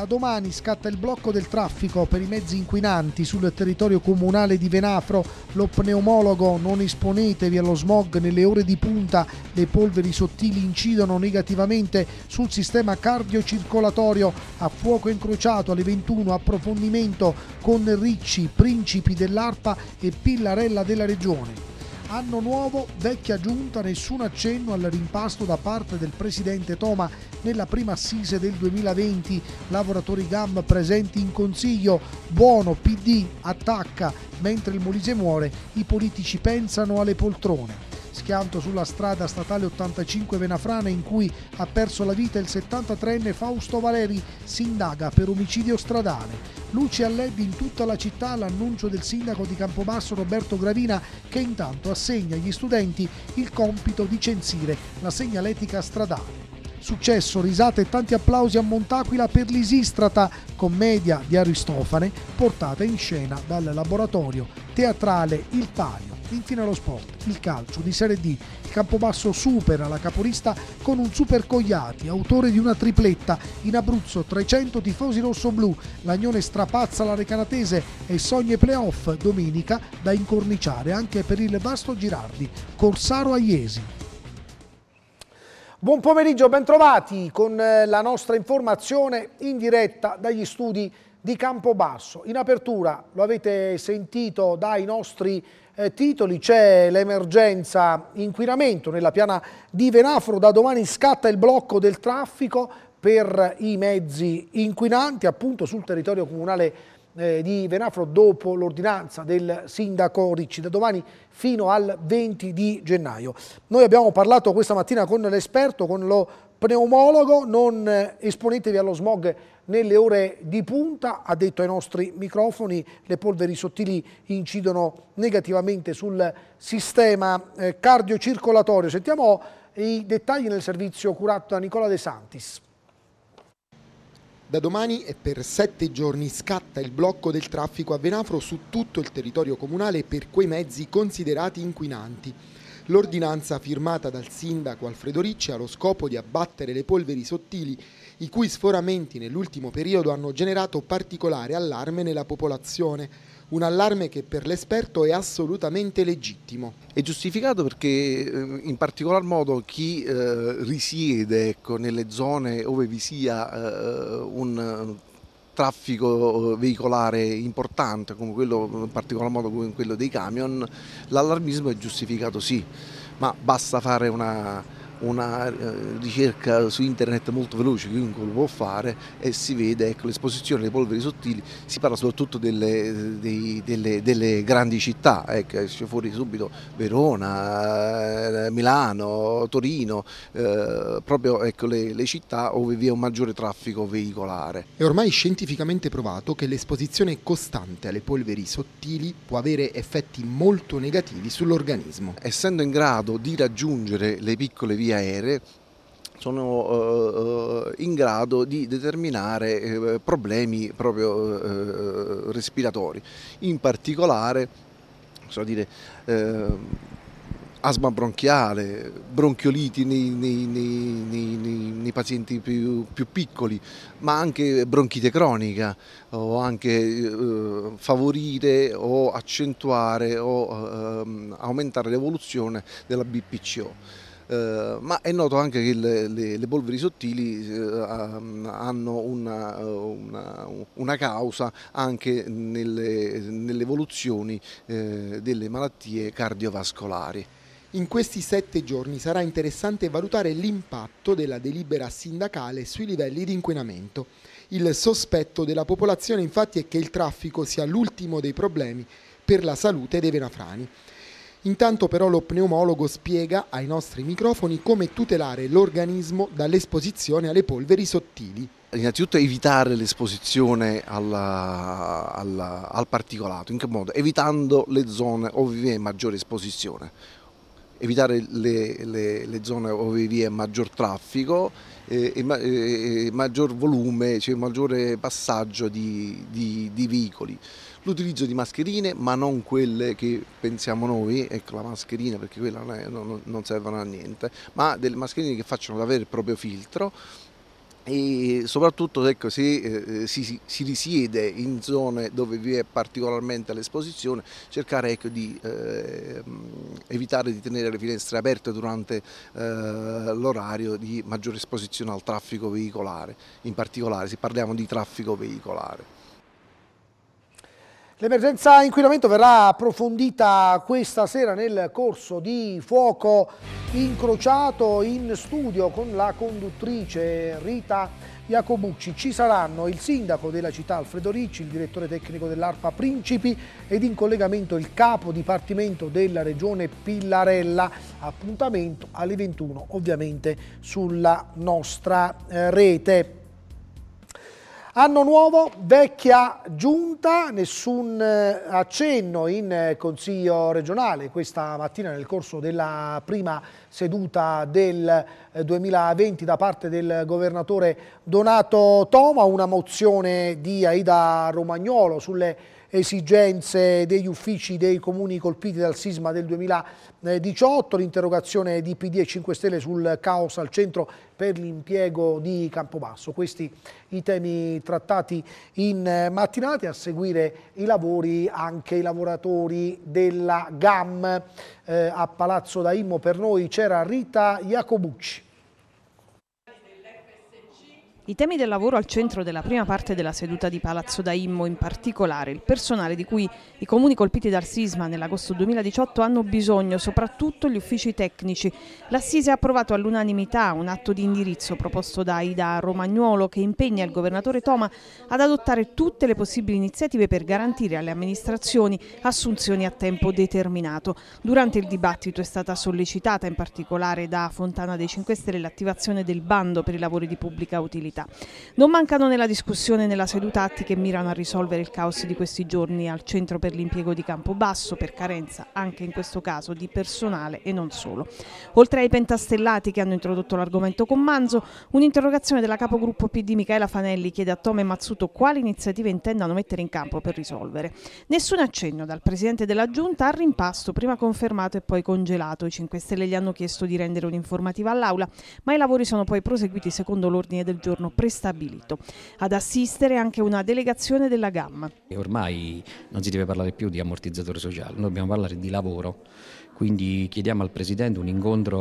Da domani scatta il blocco del traffico per i mezzi inquinanti sul territorio comunale di Venafro. Lo pneumologo non esponetevi allo smog nelle ore di punta. Le polveri sottili incidono negativamente sul sistema cardiocircolatorio. A fuoco incrociato alle 21 approfondimento con Ricci, principi dell'ARPA e Pillarella della Regione. Anno nuovo, vecchia giunta, nessun accenno al rimpasto da parte del presidente Toma nella prima assise del 2020. Lavoratori GAM presenti in consiglio, buono PD attacca, mentre il Molise muore, i politici pensano alle poltrone schianto sulla strada statale 85 Venafrana in cui ha perso la vita il 73enne Fausto Valeri si indaga per omicidio stradale. Luce a LED in tutta la città l'annuncio del sindaco di Campobasso Roberto Gravina che intanto assegna agli studenti il compito di censire la segnaletica stradale. Successo, risate e tanti applausi a Montaquila per l'Isistrata, commedia di Aristofane, portata in scena dal laboratorio teatrale Il Palio. Infine lo sport, il calcio di Serie D. Il Campobasso supera la capolista con un super Cogliati, autore di una tripletta. In Abruzzo 300 tifosi rossoblù, Lagnone strapazza la Recanatese e sogne playoff domenica da incorniciare anche per il Vasto Girardi, Corsaro Aiesi. Buon pomeriggio, bentrovati con eh, la nostra informazione in diretta dagli studi di Campobasso. In apertura lo avete sentito dai nostri eh, titoli c'è l'emergenza inquinamento nella piana di Venafro, da domani scatta il blocco del traffico per i mezzi inquinanti appunto sul territorio comunale eh, di Venafro dopo l'ordinanza del sindaco Ricci da domani fino al 20 di gennaio. Noi abbiamo parlato questa mattina con l'esperto, con lo pneumologo, non eh, esponetevi allo smog nelle ore di punta, ha detto ai nostri microfoni, le polveri sottili incidono negativamente sul sistema eh, cardiocircolatorio. Sentiamo i dettagli nel servizio curato da Nicola De Santis. Da domani e per sette giorni scatta il blocco del traffico a Venafro su tutto il territorio comunale per quei mezzi considerati inquinanti. L'ordinanza firmata dal sindaco Alfredo Ricci ha lo scopo di abbattere le polveri sottili i cui sforamenti nell'ultimo periodo hanno generato particolare allarme nella popolazione, un allarme che per l'esperto è assolutamente legittimo. È giustificato perché eh, in particolar modo chi eh, risiede ecco, nelle zone dove vi sia eh, un eh, traffico veicolare importante come quello in particolar modo come quello dei camion, l'allarmismo è giustificato sì, ma basta fare una una eh, ricerca su internet molto veloce, chiunque lo può fare e si vede ecco, l'esposizione alle polveri sottili, si parla soprattutto delle, dei, delle, delle grandi città, ecco, esce fuori subito Verona, eh, Milano, Torino, eh, proprio ecco, le, le città dove vi è un maggiore traffico veicolare. È ormai scientificamente provato che l'esposizione costante alle polveri sottili può avere effetti molto negativi sull'organismo. Essendo in grado di raggiungere le piccole vie vie aeree sono eh, eh, in grado di determinare eh, problemi proprio respiratori, in particolare so dire, asma bronchiale, bronchioliti nei, nei, nei, nei pazienti più, più, piccoli, ma anche bronchite cronica o anche eh, favorire o accentuare o eh, aumentare l'evoluzione della BPCO. Eh, ma è noto anche che le, le, le polveri sottili eh, hanno una, eh, una, una, causa anche nelle, nelle evoluzioni eh, delle malattie cardiovascolari. In questi sette giorni sarà interessante valutare l'impatto della delibera sindacale sui livelli di inquinamento. Il sospetto della popolazione infatti è che il traffico sia l'ultimo dei problemi per la salute dei venafrani. Intanto però lo pneumologo spiega ai nostri microfoni come tutelare l'organismo dall'esposizione alle polveri sottili. Innanzitutto evitare l'esposizione alla, alla, al particolato, in che modo? Evitando le zone dove vi è maggiore esposizione, evitare le, le, le zone dove vi è maggior traffico e, ma, maggior volume, cioè maggiore passaggio di, di, di veicoli l'utilizzo di mascherine ma non quelle che pensiamo noi, ecco la mascherina perché quella non, è, non, non servono a niente, ma delle mascherine che facciano davvero il proprio filtro e soprattutto ecco, se eh, si, si, risiede in zone dove vi è particolarmente l'esposizione cercare ecco, di eh, evitare di tenere le finestre aperte durante eh, l'orario di maggiore esposizione al traffico veicolare in particolare se parliamo di traffico veicolare L'emergenza inquinamento verrà approfondita questa sera nel corso di fuoco incrociato in studio con la conduttrice Rita Iacobucci. Ci saranno il sindaco della città Alfredo Ricci, il direttore tecnico dell'ARPA Principi ed in collegamento il capo dipartimento della regione Pillarella. Appuntamento alle 21 ovviamente sulla nostra eh, rete. Anno nuovo, vecchia giunta, nessun eh, accenno in eh, Consiglio regionale questa mattina nel corso della prima seduta del 2020 eh, da parte del governatore Donato Toma, una mozione di Aida Romagnolo sulle esigenze degli uffici dei comuni colpiti dal sisma del 2018, l'interrogazione di PD e 5 Stelle sul caos al centro per l'impiego di Campobasso. Questi i temi trattati in mattinate, a seguire i lavori anche i lavoratori della GAM. Eh, a Palazzo Daimmo per noi c'era Rita Iacobucci. I temi del lavoro al centro della prima parte della seduta di Palazzo Daimmo, in particolare il personale di cui i comuni colpiti dal sisma nell'agosto 2018 hanno bisogno, soprattutto gli uffici tecnici. L'Assise ha approvato all'unanimità un atto di indirizzo proposto da Ida Romagnuolo che impegna il governatore Toma ad adottare tutte le possibili iniziative per garantire alle amministrazioni assunzioni a tempo determinato. Durante il dibattito è stata sollecitata in particolare da Fontana dei 5 Stelle l'attivazione del bando per i lavori di pubblica utilità vita. Non mancano nella discussione e nella seduta atti che mirano a risolvere il caos di questi giorni al centro per l'impiego di Campobasso per carenza anche in questo caso di personale e non solo. Oltre ai pentastellati che hanno introdotto l'argomento con Manzo, un'interrogazione della capogruppo PD Michaela Fanelli chiede a Tome Mazzuto quali iniziative intendano mettere in campo per risolvere. Nessun accenno dal presidente della giunta al rimpasto prima confermato e poi congelato. I 5 Stelle gli hanno chiesto di rendere un'informativa all'aula, ma i lavori sono poi proseguiti secondo l'ordine del giorno piano prestabilito. Ad assistere anche una delegazione della gamma. Ormai non si deve parlare più di ammortizzatore sociale, noi dobbiamo parlare di lavoro quindi chiediamo al Presidente un incontro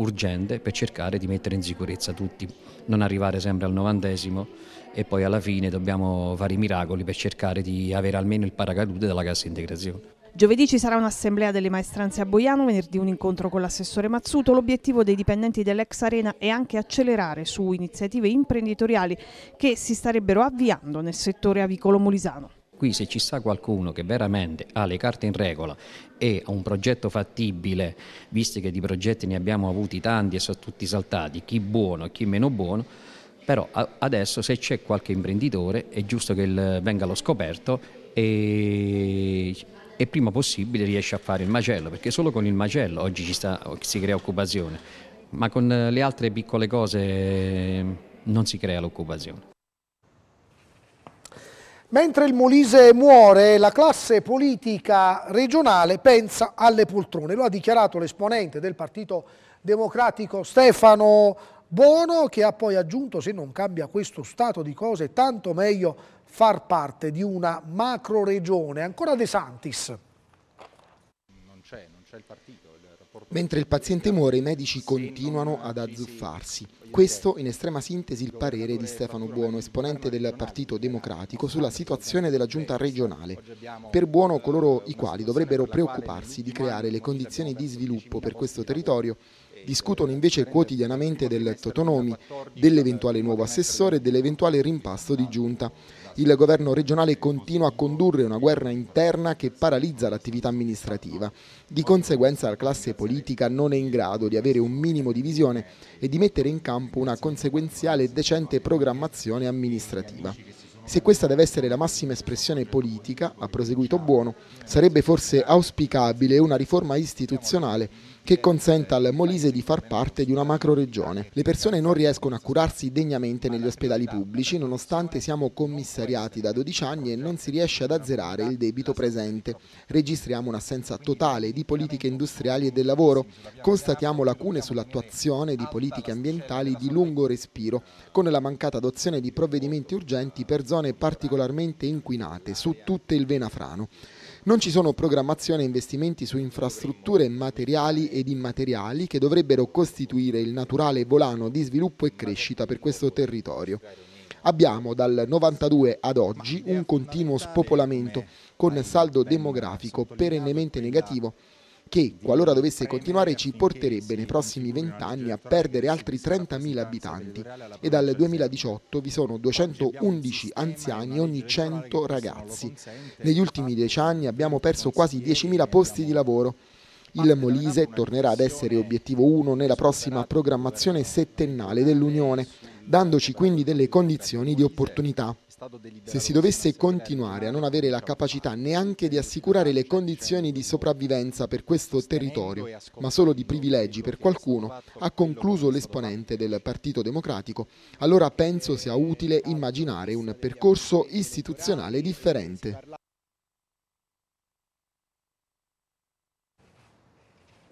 urgente per cercare di mettere in sicurezza tutti, non arrivare sempre al novantesimo e poi alla fine dobbiamo fare i miracoli per cercare di avere almeno il paracadute dalla cassa integrazione. Giovedì ci sarà un'assemblea delle maestranze a Boiano, venerdì un incontro con l'assessore Mazzuto. L'obiettivo dei dipendenti dell'ex Arena è anche accelerare su iniziative imprenditoriali che si starebbero avviando nel settore avicolo molisano. Qui se ci sta qualcuno che veramente ha le carte in regola e ha un progetto fattibile, visto che di progetti ne abbiamo avuti tanti e sono tutti saltati, chi buono e chi meno buono, però adesso se c'è qualche imprenditore è giusto che venga lo scoperto e e prima possibile riesce a fare il macello, perché solo con il macello oggi sta, si crea occupazione, ma con eh, le altre piccole cose eh, non si crea l'occupazione. Mentre il Molise muore, la classe politica regionale pensa alle poltrone. Lo ha dichiarato l'esponente del Partito Democratico Stefano Bono, che ha poi aggiunto se non cambia questo stato di cose, tanto meglio far parte di una macro-regione, ancora De Santis. Non c'è, non c'è il partito. Mentre il paziente muore i medici continuano ad azzuffarsi. Questo in estrema sintesi il parere di Stefano Buono, esponente del Partito Democratico, sulla situazione della giunta regionale. Per Buono coloro i quali dovrebbero preoccuparsi di creare le condizioni di sviluppo per questo territorio discutono invece quotidianamente del Totonomi, dell'eventuale nuovo assessore e dell'eventuale rimpasto di giunta. Il governo regionale continua a condurre una guerra interna che paralizza l'attività amministrativa. Di conseguenza la classe politica non è in grado di avere un minimo di visione e di mettere in campo una conseguenziale e decente programmazione amministrativa. Se questa deve essere la massima espressione politica, ha proseguito Buono, sarebbe forse auspicabile una riforma istituzionale che consenta al Molise di far parte di una macroregione. Le persone non riescono a curarsi degnamente negli ospedali pubblici nonostante siamo commissariati da 12 anni e non si riesce ad azzerare il debito presente. Registriamo un'assenza totale di politiche industriali e del lavoro, constatiamo lacune sull'attuazione di politiche ambientali di lungo respiro, con la mancata adozione di provvedimenti urgenti per zone particolarmente inquinate su tutto il Venafrano. Non ci sono programmazione e investimenti su infrastrutture materiali ed immateriali che dovrebbero costituire il naturale volano di sviluppo e crescita per questo territorio. Abbiamo dal 92 ad oggi un continuo spopolamento con saldo demografico perennemente negativo che, qualora dovesse continuare, ci porterebbe nei prossimi vent'anni a perdere altri 30.000 abitanti e dal 2018 vi sono 211 anziani ogni 100 ragazzi. Negli ultimi dieci anni abbiamo perso quasi 10.000 posti di lavoro. Il Molise tornerà ad essere obiettivo 1 nella prossima programmazione settennale dell'Unione, dandoci quindi delle condizioni di opportunità. Se si dovesse continuare a non avere la capacità neanche di assicurare le condizioni di sopravvivenza per questo territorio, ma solo di privilegi per qualcuno, ha concluso l'esponente del Partito Democratico, allora penso sia utile immaginare un percorso istituzionale differente.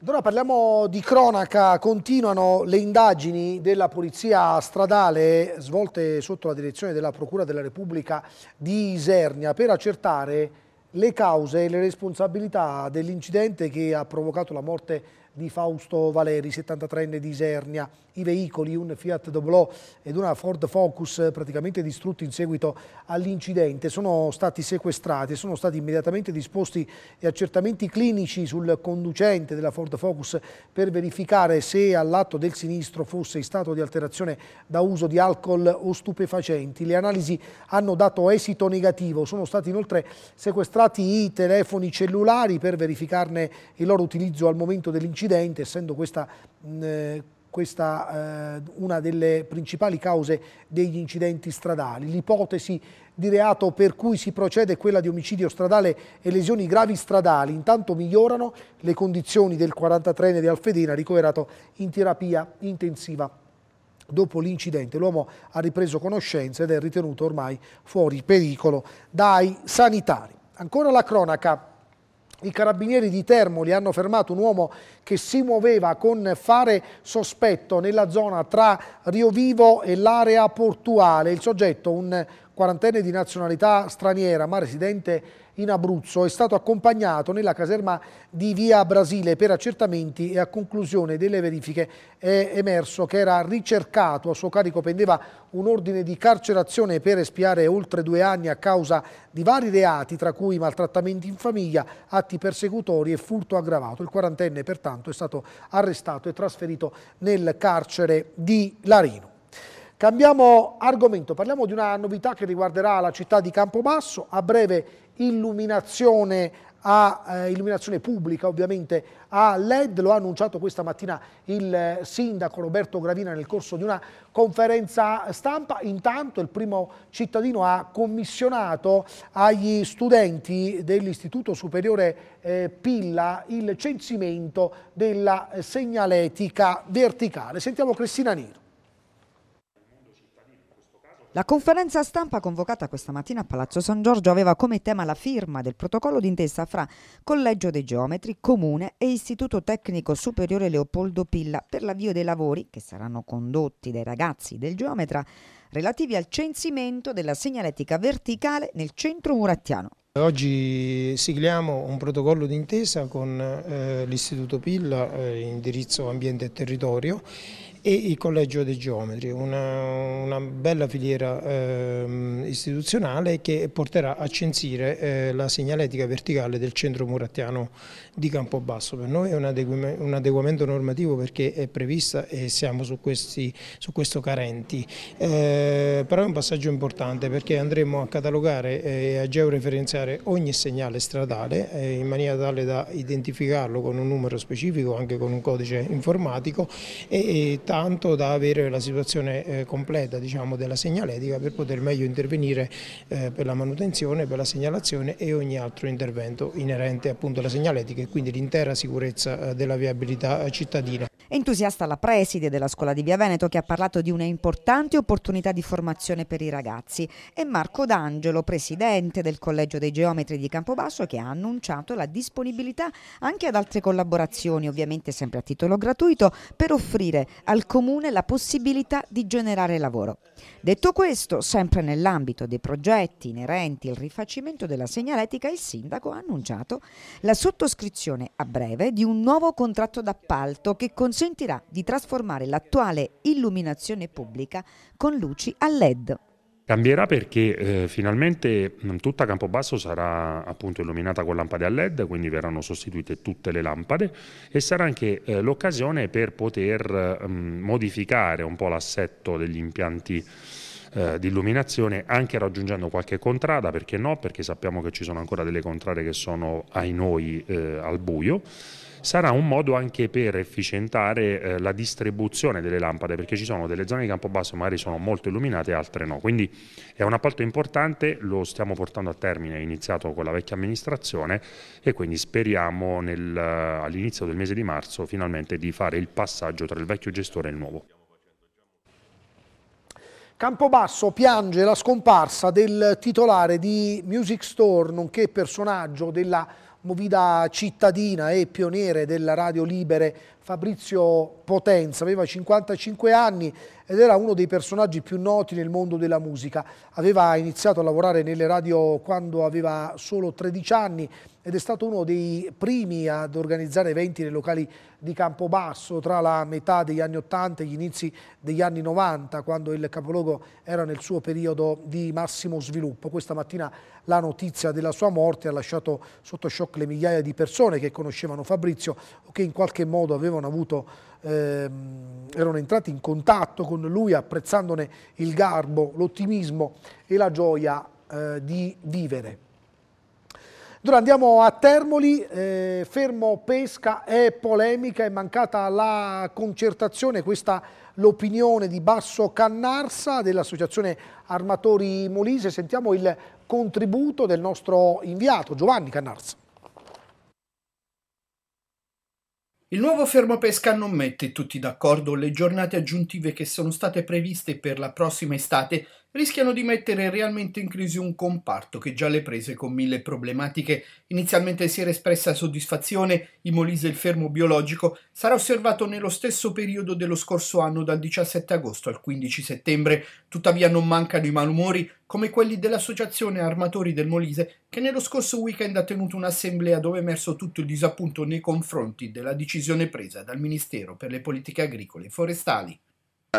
Allora parliamo di cronaca, continuano le indagini della polizia stradale svolte sotto la direzione della Procura della Repubblica di Isernia per accertare le cause e le responsabilità dell'incidente che ha provocato la morte di Fausto Valeri, 73enne di Isernia i veicoli, un Fiat Doblò ed una Ford Focus praticamente distrutti in seguito all'incidente, sono stati sequestrati e sono stati immediatamente disposti gli accertamenti clinici sul conducente della Ford Focus per verificare se all'atto del sinistro fosse in stato di alterazione da uso di alcol o stupefacenti. Le analisi hanno dato esito negativo, sono stati inoltre sequestrati i telefoni cellulari per verificarne il loro utilizzo al momento dell'incidente, essendo questa mh, questa eh, una delle principali cause degli incidenti stradali. L'ipotesi di reato per cui si procede è quella di omicidio stradale e lesioni gravi stradali. Intanto migliorano le condizioni del 43enne di Alfedena ricoverato in terapia intensiva. Dopo l'incidente l'uomo ha ripreso conoscenza ed è ritenuto ormai fuori pericolo dai sanitari. Ancora la cronaca i carabinieri di Termoli hanno fermato un uomo che si muoveva con fare sospetto nella zona tra Rio Vivo e l'area portuale. Il soggetto, un quarantenne di nazionalità straniera ma residente in Abruzzo, è stato accompagnato nella caserma di Via Brasile per accertamenti e a conclusione delle verifiche è emerso che era ricercato, a suo carico pendeva un ordine di carcerazione per espiare oltre due anni a causa di vari reati, tra cui maltrattamenti in famiglia, atti persecutori e furto aggravato. Il quarantenne pertanto è stato arrestato e trasferito nel carcere di Larino. Cambiamo argomento, parliamo di una novità che riguarderà la città di Campobasso. A breve illuminazione, a, eh, illuminazione pubblica ovviamente a LED, lo ha annunciato questa mattina il eh, sindaco Roberto Gravina nel corso di una conferenza stampa, intanto il primo cittadino ha commissionato agli studenti dell'Istituto Superiore eh, Pilla il censimento della segnaletica verticale. Sentiamo Cristina Nero. La conferenza stampa convocata questa mattina a Palazzo San Giorgio aveva come tema la firma del protocollo d'intesa fra Collegio dei Geometri, Comune e Istituto Tecnico Superiore Leopoldo Pilla per l'avvio dei lavori che saranno condotti dai ragazzi del geometra relativi al censimento della segnaletica verticale nel centro murattiano. Oggi sigliamo un protocollo d'intesa con eh, l'Istituto Pilla, eh, indirizzo ambiente e territorio, e il Collegio dei Geometri, una, una bella filiera eh, istituzionale che porterà a censire eh, la segnaletica verticale del centro murattiano di Campobasso. Per noi è un, adegu un adeguamento normativo perché è prevista e siamo su, questi, su questo carenti, eh, però è un passaggio importante perché andremo a catalogare eh, e a georeferenziare ogni segnale stradale eh, in maniera tale da identificarlo con un numero specifico, anche con un codice informatico e, e tanto da avere la situazione eh, completa diciamo, della segnaletica per poter meglio intervenire eh, per la manutenzione, per la segnalazione e ogni altro intervento inerente appunto alla segnaletica e quindi l'intera sicurezza eh, della viabilità cittadina. Entusiasta la preside della scuola di Via Veneto che ha parlato di una importante opportunità di formazione per i ragazzi e Marco D'Angelo, presidente del Collegio dei Geometri di Campobasso che ha annunciato la disponibilità anche ad altre collaborazioni, ovviamente sempre a titolo gratuito, per offrire al Comune la possibilità di generare lavoro. Detto questo, sempre nell'ambito dei progetti inerenti al rifacimento della segnaletica, il Sindaco ha annunciato la sottoscrizione a breve di un nuovo contratto d'appalto che consentirà di trasformare l'attuale illuminazione pubblica con luci a LED. Cambierà perché eh, finalmente mm, tutta Campobasso sarà appunto illuminata con lampade a LED, quindi verranno sostituite tutte le lampade e sarà anche eh, l'occasione per poter eh, modificare un po' l'assetto degli impianti eh, di illuminazione anche raggiungendo qualche contrada, perché no? Perché sappiamo che ci sono ancora delle contrade che sono ai noi eh, al buio sarà un modo anche per efficientare eh, la distribuzione delle lampade, perché ci sono delle zone di Campobasso che magari sono molto illuminate e altre no. Quindi è un appalto importante, lo stiamo portando a termine, è iniziato con la vecchia amministrazione e quindi speriamo eh, all'inizio del mese di marzo finalmente di fare il passaggio tra il vecchio gestore e il nuovo. Campobasso piange la scomparsa del titolare di Music Store, nonché personaggio della movida cittadina e pioniere della radio libere Fabrizio Potenza, aveva 55 anni ed era uno dei personaggi più noti nel mondo della musica. Aveva iniziato a lavorare nelle radio quando aveva solo 13 anni ed è stato uno dei primi ad organizzare eventi nei locali di Campobasso tra la metà degli anni 80 e gli inizi degli anni 90, quando il capoluogo era nel suo periodo di massimo sviluppo. Questa mattina la notizia della sua morte ha lasciato sotto shock le migliaia di persone che conoscevano Fabrizio o che in qualche modo avevano avevano avuto, ehm, erano entrati in contatto con lui apprezzandone il garbo, l'ottimismo e la gioia eh, di vivere. Allora andiamo a Termoli, eh, fermo pesca è polemica, è mancata la concertazione, questa l'opinione di Basso Cannarsa dell'Associazione Armatori Molise, sentiamo il contributo del nostro inviato Giovanni Cannarsa. Il nuovo fermo pesca non mette tutti d'accordo. Le giornate aggiuntive che sono state previste per la prossima estate rischiano di mettere realmente in crisi un comparto che già le prese con mille problematiche. Inizialmente si era espressa soddisfazione, imolise il fermo biologico, sarà osservato nello stesso periodo dello scorso anno dal 17 agosto al 15 settembre, tuttavia non mancano i malumori come quelli dell'Associazione Armatori del Molise che nello scorso weekend ha tenuto un'assemblea dove è emerso tutto il disappunto nei confronti della decisione presa dal Ministero per le politiche agricole e forestali.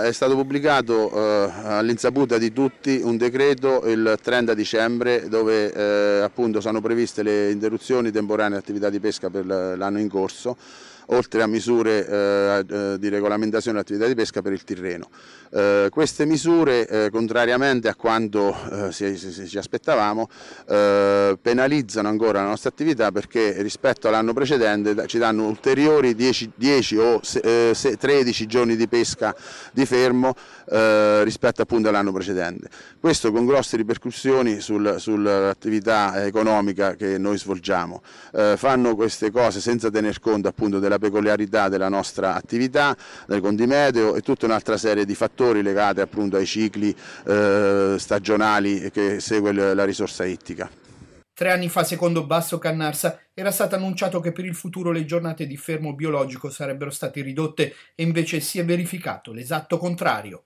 È stato pubblicato eh, all'insaputa di tutti un decreto il 30 dicembre dove eh, appunto sono previste le interruzioni temporanee di attività di pesca per l'anno in corso oltre a misure eh, eh, di regolamentazione dell'attività di pesca per il Tirreno. Eh, queste misure, eh, contrariamente a quanto ci eh, aspettavamo, eh, penalizzano ancora la nostra attività perché rispetto all'anno precedente ci danno ulteriori 10, 10 o se, se, 13 giorni di pesca di fermo rispetto appunto all'anno precedente. Questo con grosse ripercussioni sul, sull'attività economica che noi svolgiamo. fanno queste cose senza tener conto appunto della della peculiarità della nostra attività, del condimeteo e tutta un'altra serie di fattori legati appunto ai cicli eh, stagionali che segue la risorsa ittica. Tre anni fa, secondo Basso Cannarsa, era stato annunciato che per il futuro le giornate di fermo biologico sarebbero state ridotte e invece si è verificato l'esatto contrario.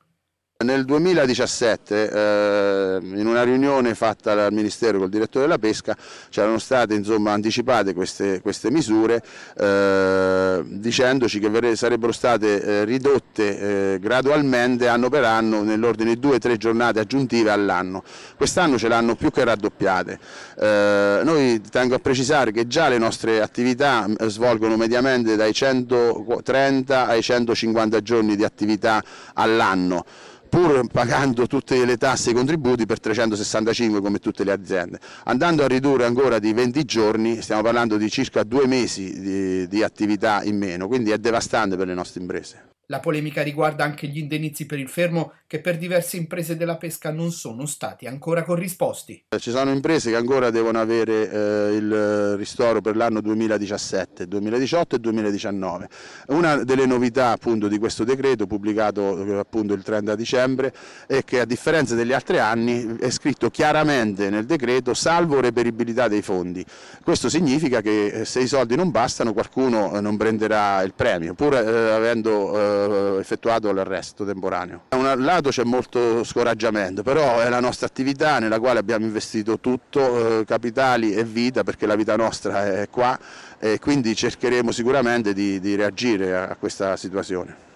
Nel 2017, eh, in una riunione fatta dal Ministero col direttore della pesca, c'erano state insomma, anticipate queste, queste misure eh, dicendoci che sarebbero state eh, ridotte eh, gradualmente anno per anno nell'ordine di due o tre giornate aggiuntive all'anno. Quest'anno ce l'hanno più che raddoppiate. Eh, noi tengo a precisare che già le nostre attività mm, svolgono mediamente dai 130 ai 150 giorni di attività all'anno pur pagando tutte le tasse e i contributi per 365 come tutte le aziende. Andando a ridurre ancora di 20 giorni, stiamo parlando di circa due mesi di, di attività in meno, quindi è devastante per le nostre imprese. La polemica riguarda anche gli indennizi per il fermo che per diverse imprese della pesca non sono stati ancora corrisposti. Ci sono imprese che ancora devono avere eh, il ristoro per l'anno 2017, 2018 e 2019. Una delle novità appunto, di questo decreto pubblicato eh, appunto, il 30 dicembre è che a differenza degli altri anni è scritto chiaramente nel decreto salvo reperibilità dei fondi. Questo significa che eh, se i soldi non bastano qualcuno eh, non prenderà il premio pur eh, avendo eh, eh, effettuato l'arresto temporaneo. Da un lato c'è molto scoraggiamento, però è la nostra attività nella quale abbiamo investito tutto, eh, capitali e vita, perché la vita nostra è qua e quindi cercheremo sicuramente di, di reagire a questa situazione.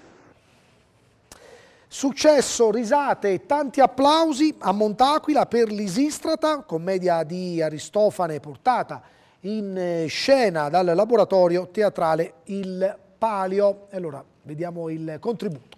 Successo, risate e tanti applausi a Montaquila per l'Isistrata, commedia di Aristofane portata in eh, scena dal laboratorio teatrale Il Palio. Allora, Vediamo il contributo.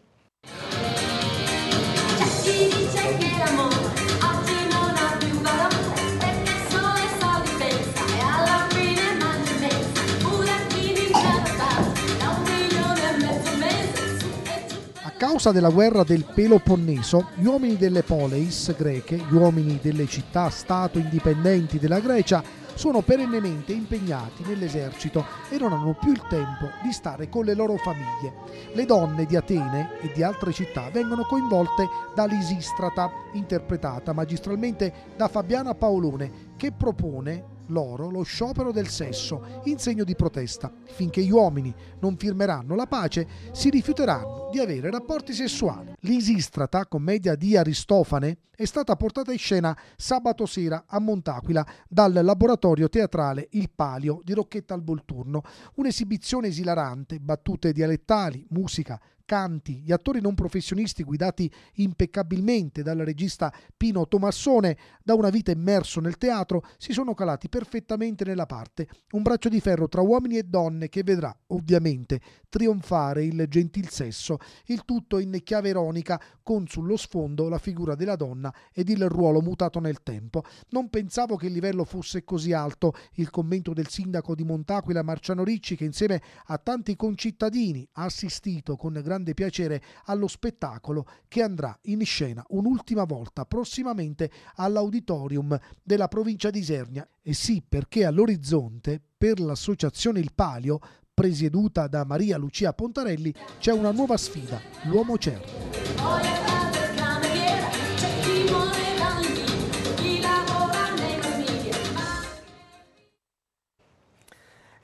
A causa della guerra del Peloponneso, gli uomini delle poleis greche, gli uomini delle città-stato indipendenti della Grecia sono perennemente impegnati nell'esercito e non hanno più il tempo di stare con le loro famiglie. Le donne di Atene e di altre città vengono coinvolte da Lisistrata, interpretata magistralmente da Fabiana Paolone, che propone loro lo sciopero del sesso in segno di protesta. Finché gli uomini non firmeranno la pace, si rifiuteranno di avere rapporti sessuali. L'Isistrata, commedia di Aristofane, è stata portata in scena sabato sera a Montaquila dal laboratorio teatrale Il Palio di Rocchetta al Volturno. Un'esibizione esilarante, battute dialettali, musica, tanti gli attori non professionisti guidati impeccabilmente dal regista Pino Tomassone, da una vita immerso nel teatro, si sono calati perfettamente nella parte, un braccio di ferro tra uomini e donne che vedrà, ovviamente, trionfare il gentil sesso, il tutto in chiave ironica con sullo sfondo la figura della donna ed il ruolo mutato nel tempo. Non pensavo che il livello fosse così alto, il commento del sindaco di Montaquila Marciano Ricci che insieme a tanti concittadini ha assistito con grande grande piacere allo spettacolo che andrà in scena un'ultima volta prossimamente all'auditorium della provincia di Isernia. E sì, perché all'orizzonte, per l'associazione Il Palio, presieduta da Maria Lucia Pontarelli, c'è una nuova sfida, l'uomo certo.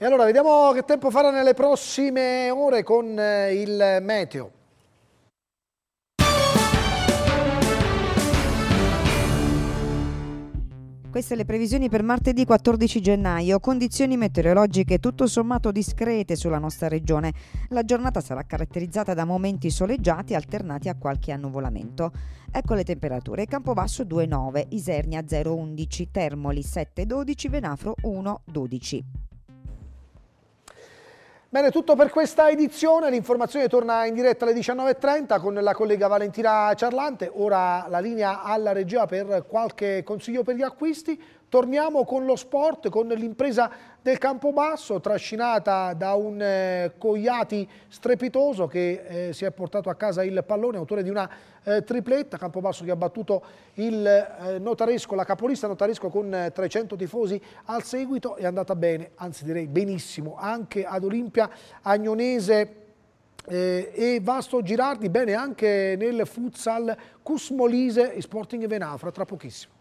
E allora vediamo che tempo farà nelle prossime ore con eh, il meteo. Queste le previsioni per martedì 14 gennaio, condizioni meteorologiche tutto sommato discrete sulla nostra regione. La giornata sarà caratterizzata da momenti soleggiati alternati a qualche annuvolamento. Ecco le temperature: Campobasso 2,9, Isernia 0,11, Termoli 7,12, Venafro 1,12. Bene, tutto per questa edizione, l'informazione torna in diretta alle 19.30 con la collega Valentina Ciarlante, ora la linea alla regia per qualche consiglio per gli acquisti, torniamo con lo sport, con l'impresa del Campobasso, trascinata da un eh, Cogliati strepitoso che eh, si è portato a casa il pallone, autore di una eh, tripletta, Campobasso che ha battuto il eh, Notaresco, la capolista Notaresco con 300 eh, tifosi al seguito, è andata bene, anzi direi benissimo, anche ad Olimpia Agnonese eh, e Vasto Girardi, bene anche nel futsal Cusmolise e Sporting Venafra, tra pochissimo.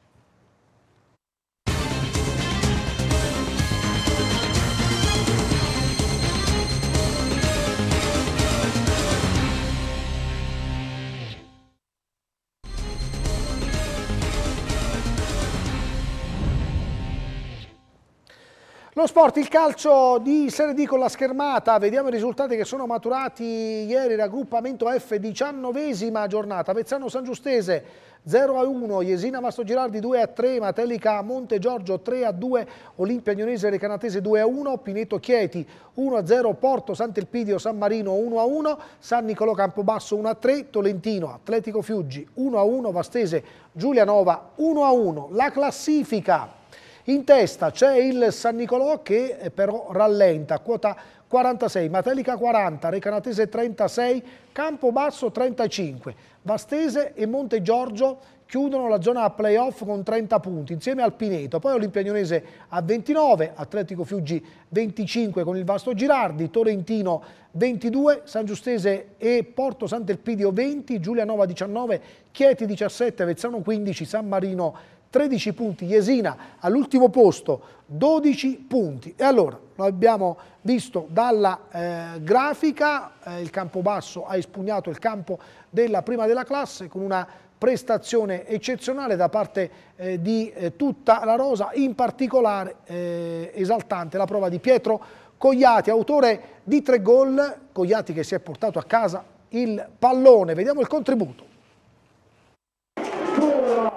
Lo sport, il calcio di Serie D con la schermata, vediamo i risultati che sono maturati ieri, raggruppamento F, 19 giornata, Vezzano San Giustese 0 a 1, Jesina Vasto Girardi 2 a 3, Matelica Monte Giorgio 3 a 2, Olimpia Ionese Recanatese 2 a 1, Pineto Chieti 1 a 0, Porto Sant'Elpidio San Marino 1 a 1, San Nicolò Campobasso 1 a 3, Tolentino Atletico Fiuggi 1 a 1, Vastese Giulianova 1 a 1. La classifica in testa c'è il San Nicolò che eh, però rallenta, quota 46, Matelica 40, Recanatese 36, Campobasso 35, Vastese e Monte Giorgio chiudono la zona playoff con 30 punti insieme al Pineto, poi Olimpia Ionese a 29, Atletico Fiuggi 25 con il Vasto Girardi, Torrentino 22, San Giustese e Porto Sant'Elpidio 20, Giulianova 19, Chieti 17, Vezzano 15, San Marino 13 punti, Jesina all'ultimo posto, 12 punti. E allora, lo abbiamo visto dalla eh, grafica, eh, il basso ha espugnato il campo della prima della classe con una prestazione eccezionale da parte eh, di eh, tutta la Rosa, in particolare eh, esaltante la prova di Pietro Cogliati, autore di tre gol, Cogliati che si è portato a casa il pallone. Vediamo il contributo.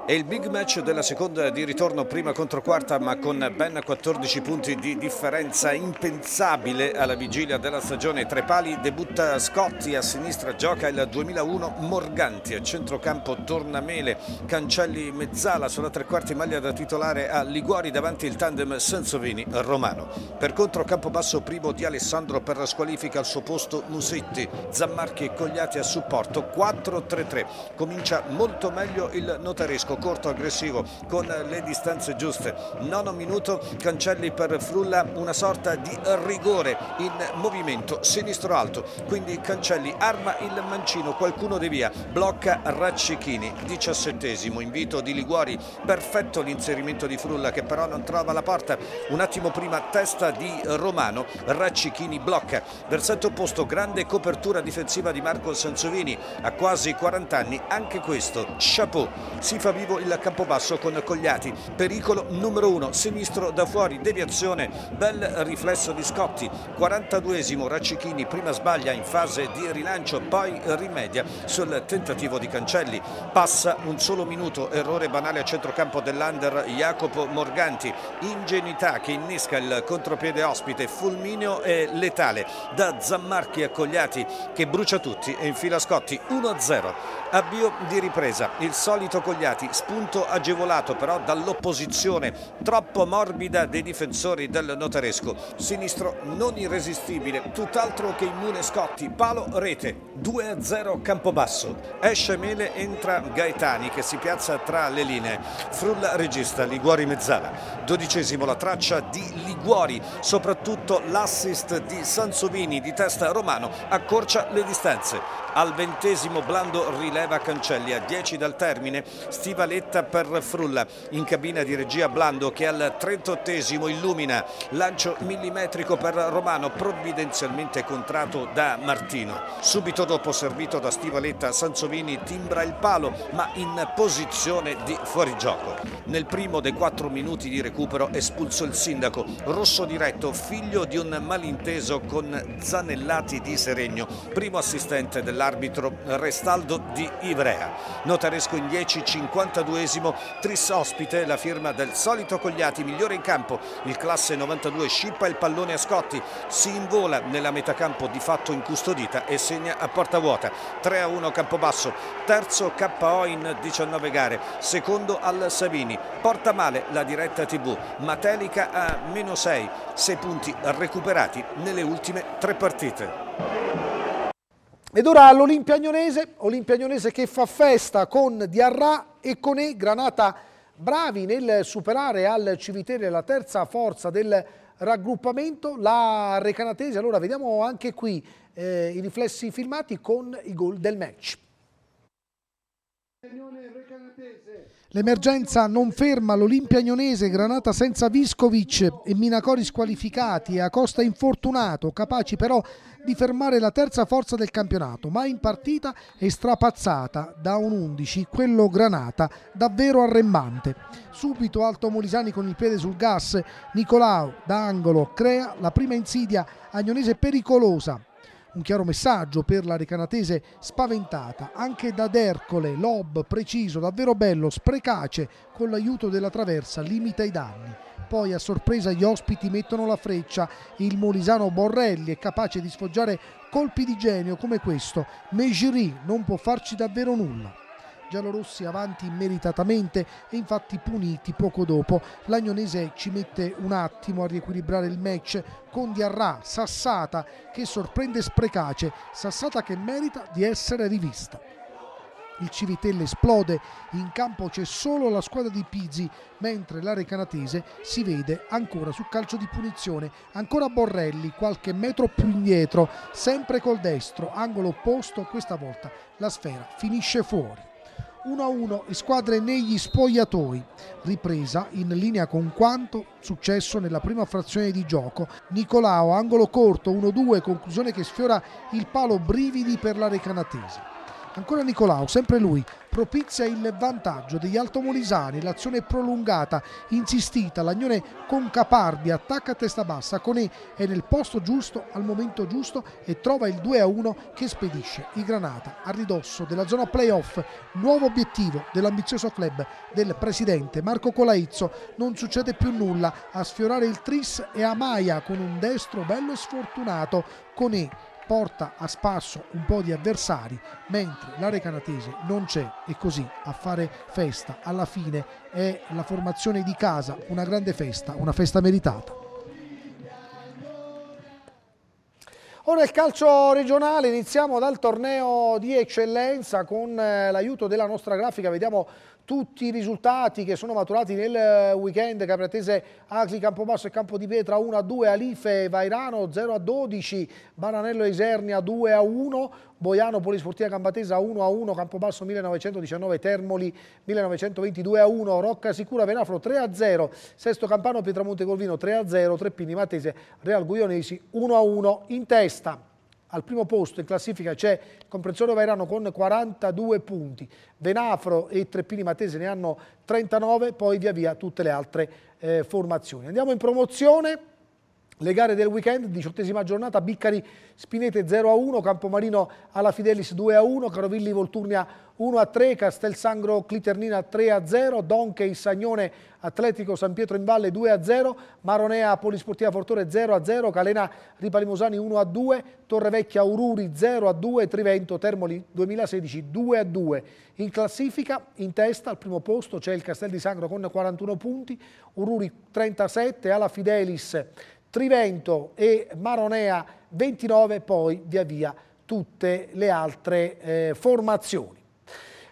E il big match della seconda di ritorno, prima contro quarta, ma con ben 14 punti di differenza impensabile alla vigilia della stagione. Tre pali debutta Scotti, a sinistra gioca il 2001 Morganti, a centrocampo Tornamele, Cancelli Mezzala, sulla tre quarti maglia da titolare a Liguori, davanti il tandem Sensovini Romano. Per contro campo basso primo di Alessandro per la squalifica al suo posto Musetti, Zammarchi e Cogliati a supporto 4-3-3. Comincia molto meglio il notario Notaresco, corto, aggressivo, con le distanze giuste. Nono minuto, Cancelli per Frulla, una sorta di rigore in movimento sinistro alto, quindi Cancelli arma il mancino, qualcuno devia, via, blocca Raccichini, diciassettesimo, invito di Liguori, perfetto l'inserimento di Frulla che però non trova la porta, un attimo prima testa di Romano, Raccichini blocca, versetto opposto, grande copertura difensiva di Marco Sansovini, a quasi 40 anni, anche questo, chapeau, si fa vivo il Campobasso con Cogliati, pericolo numero uno, sinistro da fuori, deviazione, bel riflesso di Scotti, 42esimo Raccichini prima sbaglia in fase di rilancio, poi rimedia sul tentativo di Cancelli, passa un solo minuto, errore banale a centrocampo dell'Under Jacopo Morganti, ingenuità che innesca il contropiede ospite, fulmineo e letale, da Zammarchi a Cogliati che brucia tutti e infila Scotti 1-0. Avvio di ripresa, il solito Cogliati, spunto agevolato però dall'opposizione troppo morbida dei difensori del notaresco. Sinistro non irresistibile, tutt'altro che immune Scotti, palo rete, 2-0 Campobasso. Esce Mele, entra Gaetani che si piazza tra le linee. Frulla regista, Liguori Mezzala. Dodicesimo la traccia di Liguori, soprattutto l'assist di Sansovini di testa romano accorcia le distanze. Al ventesimo blando rileva solleva Cancelli a 10 dal termine, Stivaletta per Frulla in cabina di regia Blando che al 38esimo illumina lancio millimetrico per Romano provvidenzialmente contrato da Martino. Subito dopo servito da Stivaletta Sansovini timbra il palo ma in posizione di fuorigioco. Nel primo dei quattro minuti di recupero espulso il sindaco, rosso diretto, figlio di un malinteso con Zanellati di Seregno, primo assistente dell'arbitro Restaldo di Ivrea. Notaresco in 10, 52esimo, Trissospite, la firma del solito Cogliati, migliore in campo, il classe 92 scippa il pallone a Scotti, si invola nella metà campo di fatto incustodita e segna a porta vuota, 3 a 1 Campobasso, terzo KO in 19 gare, secondo al Savini, porta male la diretta TV, Matelica a meno 6, 6 punti recuperati nelle ultime tre partite. Ed ora l'Olimpia Agnonese, Olimpia Agnonese che fa festa con Diarra e con E, Granata bravi nel superare al Civitere la terza forza del raggruppamento, la Recanatese, allora vediamo anche qui eh, i riflessi filmati con i gol del match. L'emergenza non ferma, l'Olimpia Agnonese, Granata senza Viscovic e Minacori squalificati e Acosta infortunato, capaci però di fermare la terza forza del campionato, ma in partita è strapazzata da un 11, quello Granata, davvero arrembante. Subito Alto Molisani con il piede sul gas, Nicolao da angolo crea la prima insidia agnonese pericolosa, un chiaro messaggio per la recanatese spaventata anche da D'Ercole, lob preciso, davvero bello, sprecace, con l'aiuto della traversa limita i danni poi a sorpresa gli ospiti mettono la freccia. Il molisano Borrelli è capace di sfoggiare colpi di genio come questo. Mejiri non può farci davvero nulla giallorossi avanti meritatamente e infatti puniti poco dopo. L'Agnonese ci mette un attimo a riequilibrare il match con Diarra, Sassata che sorprende Sprecace, Sassata che merita di essere rivista. Il Civitelle esplode, in campo c'è solo la squadra di Pizzi, mentre l'area canatese si vede ancora su calcio di punizione, ancora Borrelli qualche metro più indietro, sempre col destro, angolo opposto, questa volta la sfera finisce fuori. 1-1 e squadre negli spogliatoi, ripresa in linea con quanto successo nella prima frazione di gioco. Nicolao, angolo corto, 1-2, conclusione che sfiora il palo brividi per la Recanatese. Ancora Nicolao, sempre lui, propizia il vantaggio degli altomolisani, l'azione prolungata, insistita, Lagnone con Caparbia attacca a testa bassa, Cone è nel posto giusto al momento giusto e trova il 2-1 che spedisce i Granata a ridosso della zona playoff, nuovo obiettivo dell'ambizioso club del presidente Marco Colaizzo, non succede più nulla a sfiorare il Tris e Amaia con un destro bello sfortunato, Cone porta a spasso un po' di avversari, mentre l'area canatese non c'è e così a fare festa alla fine è la formazione di casa, una grande festa, una festa meritata. Ora il calcio regionale, iniziamo dal torneo di eccellenza con eh, l'aiuto della nostra grafica, vediamo tutti i risultati che sono maturati nel eh, weekend Capriatese, Acli, Campobasso e Campo di Pietra 1 a 2, Alife, Vairano 0 a 12, Baranello e Isernia 2 a 1, Boiano, Polisportiva Cambatesa 1 a 1, Campobasso 1919, Termoli 1922 a 1, Rocca Sicura, Venafro 3 a 0, Sesto Campano, Pietramonte Colvino 3 a 0, Treppini, Matese, Real Guionesi 1 a 1 in testa al primo posto in classifica c'è Comprensorio Vairano con 42 punti, Venafro e Treppini Matese ne hanno 39, poi via via tutte le altre eh, formazioni. Andiamo in promozione. Le gare del weekend, diciottesima giornata, Biccari Spinete 0-1, Campomarino alla Fidelis 2-1, Carovilli Volturnia 1-3, Castelsangro Cliternina 3-0, Donkey Sagnone Atletico San Pietro in Valle 2-0, Maronea Polisportiva Fortore 0-0, Calena Ripalimosani 1-2, Torrevecchia Ururi 0-2, Trivento Termoli 2016 2-2. In classifica, in testa, al primo posto c'è il Castel di Sangro con 41 punti, Ururi 37, Alla Fidelis Trivento e Maronea 29, poi via via tutte le altre eh, formazioni.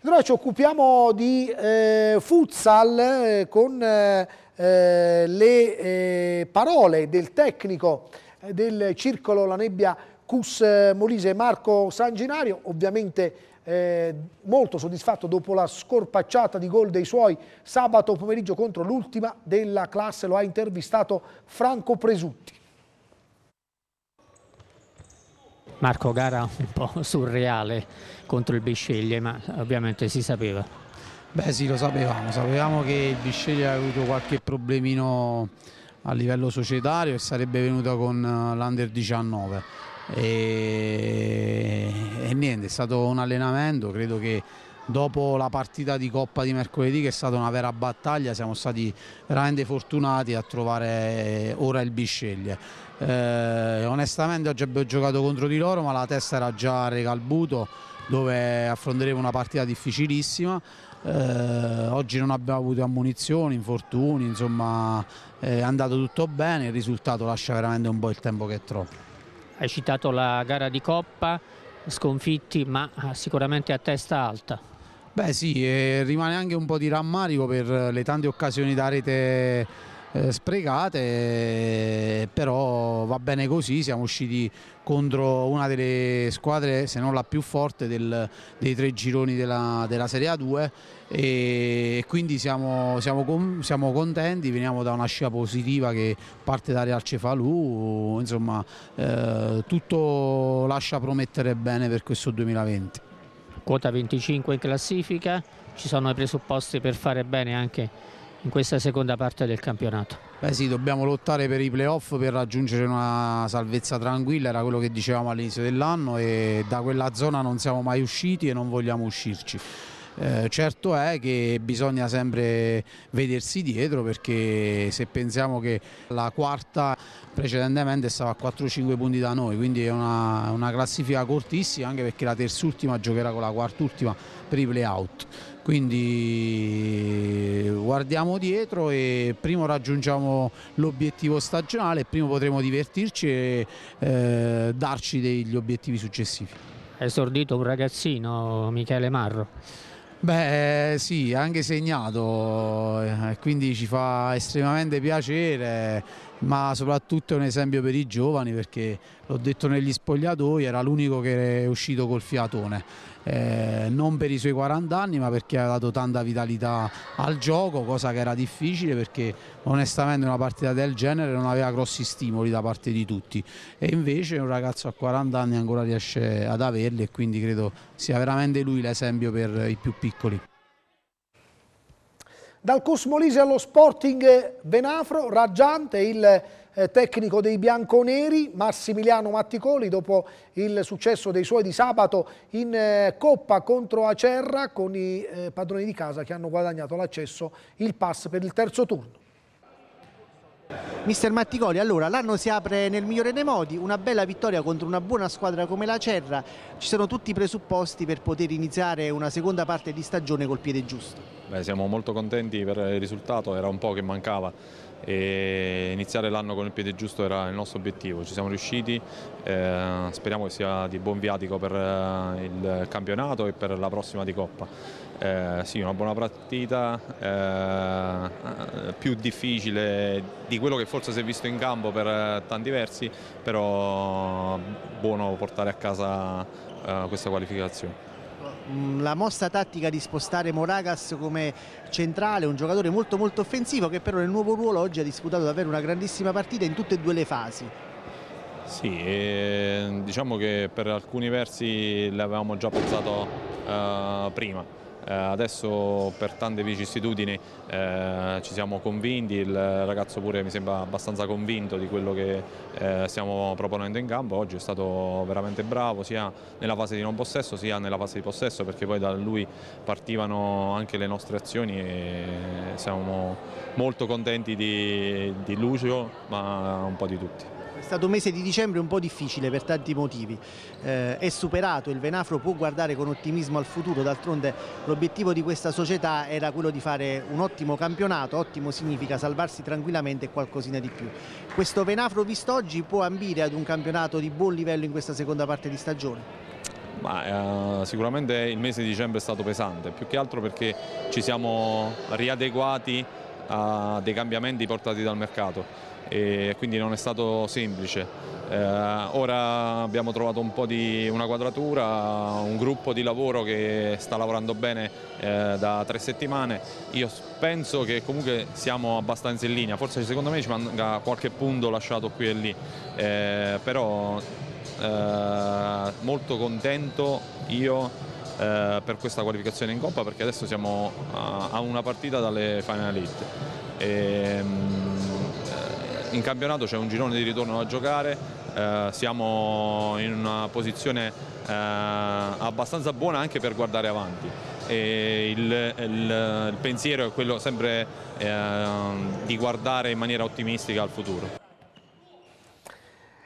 Allora ci occupiamo di eh, futsal eh, con eh, le eh, parole del tecnico eh, del circolo La Nebbia Cus Molise Marco Sanginario, ovviamente eh, molto soddisfatto dopo la scorpacciata di gol dei suoi sabato pomeriggio contro l'ultima della classe, lo ha intervistato Franco Presutti. Marco, gara un po' surreale contro il Bisceglie, ma ovviamente si sapeva. Beh sì, lo sapevamo, sapevamo che il Bisceglie aveva avuto qualche problemino a livello societario e sarebbe venuta con eh, l'Under 19 e, e niente, è stato un allenamento, credo che dopo la partita di Coppa di mercoledì che è stata una vera battaglia, siamo stati veramente fortunati a trovare ora il Bisceglie. Eh, onestamente oggi abbiamo giocato contro di loro ma la testa era già a Recalbuto dove affronteremo una partita difficilissima. Eh, oggi non abbiamo avuto ammunizioni, infortuni, insomma è andato tutto bene, il risultato lascia veramente un po' il tempo che è troppo. Hai citato la gara di Coppa, sconfitti ma eh, sicuramente a testa alta. Beh sì, eh, rimane anche un po' di rammarico per le tante occasioni da rete eh, sprecate, però va bene così, siamo usciti contro una delle squadre, se non la più forte, del, dei tre gironi della, della Serie A2 e quindi siamo, siamo, siamo, contenti, veniamo da una scia positiva che parte da Real Cefalù, insomma eh, tutto lascia promettere bene per questo 2020. Quota 25 in classifica, ci sono i presupposti per fare bene anche in questa seconda parte del campionato. Beh sì, dobbiamo lottare per i playoff per raggiungere una salvezza tranquilla, era quello che dicevamo all'inizio dell'anno e da quella zona non siamo mai usciti e non vogliamo uscirci. Eh, certo è che bisogna sempre vedersi dietro perché se pensiamo che la quarta precedentemente stava a 4-5 punti da noi, quindi è una, una classifica cortissima anche perché la terz'ultima giocherà con la quart'ultima per i play-out quindi guardiamo dietro e prima raggiungiamo l'obiettivo stagionale, prima potremo divertirci e eh, darci degli obiettivi successivi. È esordito un ragazzino, Michele Marro. Beh sì, anche segnato, eh, quindi ci fa estremamente piacere, ma soprattutto è un esempio per i giovani perché l'ho detto negli spogliatoi, era l'unico che è uscito col fiatone eh, non per i suoi 40 anni ma perché ha dato tanta vitalità al gioco, cosa che era difficile perché onestamente una partita del genere non aveva grossi stimoli da parte di tutti e invece un ragazzo a 40 anni ancora riesce ad averli e quindi credo sia veramente lui l'esempio per i più piccoli. Dal Cosmolise allo Sporting Venafro, raggiante il eh, tecnico dei bianconeri, Massimiliano Matticoli, dopo il successo dei suoi di sabato in eh, Coppa contro Acerra con i eh, padroni di casa che hanno guadagnato l'accesso, il pass per il terzo turno. Mister Matticoli, allora l'anno si apre nel migliore dei modi, una bella vittoria contro una buona squadra come la Cerra, ci sono tutti i presupposti per poter iniziare una seconda parte di stagione col piede giusto. Beh, siamo molto contenti per il risultato, era un po' che mancava e iniziare l'anno con il piede giusto era il nostro obiettivo, ci siamo riusciti, eh, speriamo che sia di buon viatico per eh, il campionato e per la prossima di Coppa. Eh, sì, una buona partita, eh, più difficile di quello che forse si è visto in campo per eh, tanti versi, però buono portare a casa eh, questa qualificazione. Mm, la mossa tattica di spostare Moragas come centrale, un giocatore molto molto offensivo che però nel nuovo ruolo oggi ha disputato davvero una grandissima partita in tutte e due le fasi. Sì, eh, diciamo che per alcuni versi l'avevamo già pensato eh, prima eh, adesso per tante vicissitudini eh, ci siamo convinti, il ragazzo pure mi sembra abbastanza convinto di quello che eh, stiamo proponendo in campo, oggi è stato veramente bravo sia nella fase di non possesso sia nella fase di possesso perché poi da lui partivano anche le nostre azioni e siamo molto contenti di, di Lucio ma un po' di tutti stato un mese di dicembre un po' difficile per tanti motivi, eh, è superato, il Venafro può guardare con ottimismo al futuro, d'altronde l'obiettivo di questa società era quello di fare un ottimo campionato, ottimo significa salvarsi tranquillamente e qualcosina di più. Questo Venafro visto oggi può ambire ad un campionato di buon livello in questa seconda parte di stagione? Ma, eh, sicuramente il mese di dicembre è stato pesante, più che altro perché ci siamo riadeguati a dei cambiamenti portati dal mercato e quindi non è stato semplice. Eh, ora abbiamo trovato un po' di una quadratura, un gruppo di lavoro che sta lavorando bene eh, da tre settimane. Io penso che comunque siamo abbastanza in linea, forse secondo me ci manca qualche punto lasciato qui e lì, eh, però eh, molto contento io eh, per questa qualificazione in Coppa perché adesso siamo a, a una partita dalle Final Eight. E, ehm, eh, in campionato c'è un girone di ritorno da giocare, eh, siamo in una posizione eh, abbastanza buona anche per guardare avanti. E il, il, il pensiero è quello sempre eh, di guardare in maniera ottimistica al futuro.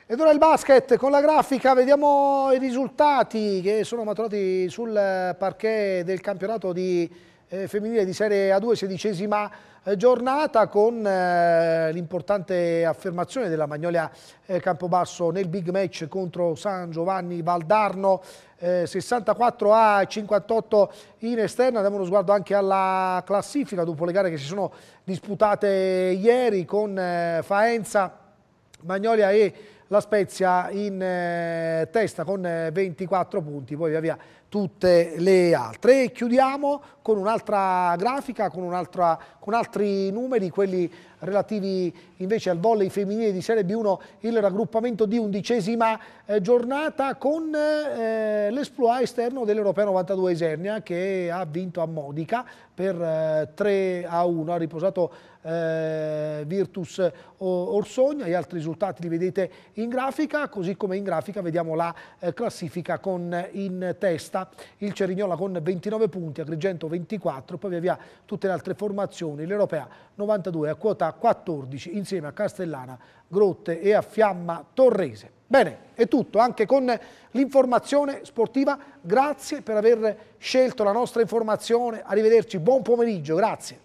Ed ora il basket con la grafica, vediamo i risultati che sono maturati sul eh, parquet del campionato di, eh, femminile di Serie A2, sedicesima eh, giornata, con eh, l'importante affermazione della Magnolia eh, Campobasso nel big match contro San Giovanni Valdarno, 64 a 58 in esterna. Diamo uno sguardo anche alla classifica dopo le gare che si sono disputate ieri con Faenza, Magnolia e la Spezia in eh, testa con 24 eh, punti, poi via via tutte le altre. E chiudiamo con un'altra grafica, con, un con, altri numeri, quelli relativi invece al volley femminile di Serie B1, il raggruppamento di undicesima eh, giornata con eh, l'esploit esterno dell'Europeo 92 Esernia che ha vinto a Modica per eh, 3 a 1, ha riposato eh, Virtus eh, Orsogna, gli altri risultati li vedete in grafica, così come in grafica vediamo la eh, classifica con eh, in testa il Cerignola con 29 punti, Agrigento 24, poi via via tutte le altre formazioni, l'Europea 92 a quota 14 insieme a Castellana, Grotte e a Fiamma Torrese. Bene, è tutto anche con l'informazione sportiva, grazie per aver scelto la nostra informazione, arrivederci, buon pomeriggio, grazie.